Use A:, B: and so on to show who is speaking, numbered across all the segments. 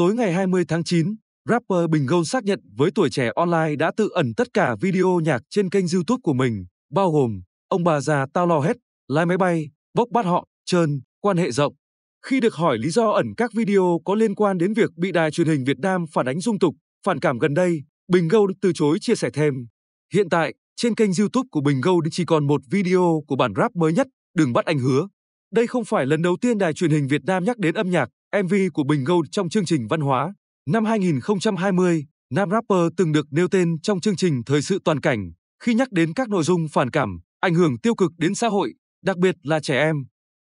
A: Tối ngày 20 tháng 9, rapper Bình Gâu xác nhận với tuổi trẻ online đã tự ẩn tất cả video nhạc trên kênh YouTube của mình, bao gồm ông bà già tao lo hết, lái máy bay, bốc bắt họ, trơn, quan hệ rộng. Khi được hỏi lý do ẩn các video có liên quan đến việc bị đài truyền hình Việt Nam phản ánh dung tục, phản cảm gần đây, Bình Gâu từ chối chia sẻ thêm. Hiện tại, trên kênh YouTube của Bình Gâu chỉ còn một video của bản rap mới nhất, Đừng bắt anh hứa. Đây không phải lần đầu tiên đài truyền hình Việt Nam nhắc đến âm nhạc MV của Bình Gold trong chương trình văn hóa. Năm 2020, nam rapper từng được nêu tên trong chương trình Thời sự toàn cảnh khi nhắc đến các nội dung phản cảm, ảnh hưởng tiêu cực đến xã hội, đặc biệt là trẻ em.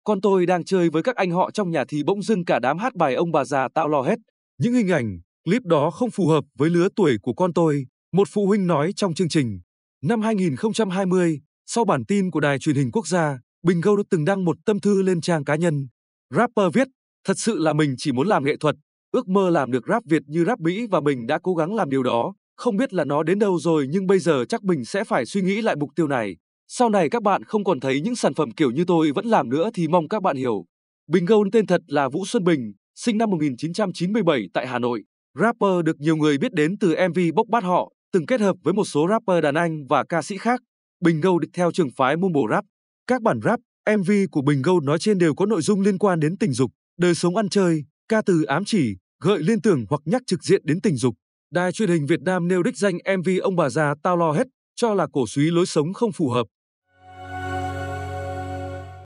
A: Con tôi đang chơi với các anh họ trong nhà thì bỗng dưng cả đám hát bài ông bà già tạo lò hết. Những hình ảnh, clip đó không phù hợp với lứa tuổi của con tôi, một phụ huynh nói trong chương trình. Năm 2020, sau bản tin của Đài truyền hình quốc gia, Bình Gâu đã từng đăng một tâm thư lên trang cá nhân. Rapper viết, Thật sự là mình chỉ muốn làm nghệ thuật, ước mơ làm được rap Việt như rap Mỹ và mình đã cố gắng làm điều đó. Không biết là nó đến đâu rồi nhưng bây giờ chắc mình sẽ phải suy nghĩ lại mục tiêu này. Sau này các bạn không còn thấy những sản phẩm kiểu như tôi vẫn làm nữa thì mong các bạn hiểu. Bình Gold tên thật là Vũ Xuân Bình, sinh năm 1997 tại Hà Nội. Rapper được nhiều người biết đến từ MV Bốc Bát Họ, từng kết hợp với một số rapper đàn anh và ca sĩ khác. Bình Gold được theo trường phái mumble rap. Các bản rap, MV của Bình Gold nói trên đều có nội dung liên quan đến tình dục đời sống ăn chơi, ca từ ám chỉ, gợi liên tưởng hoặc nhắc trực diện đến tình dục. Đài truyền hình Việt Nam nêu đích danh MV ông bà già tao lo hết, cho là cổ suý lối sống không phù hợp.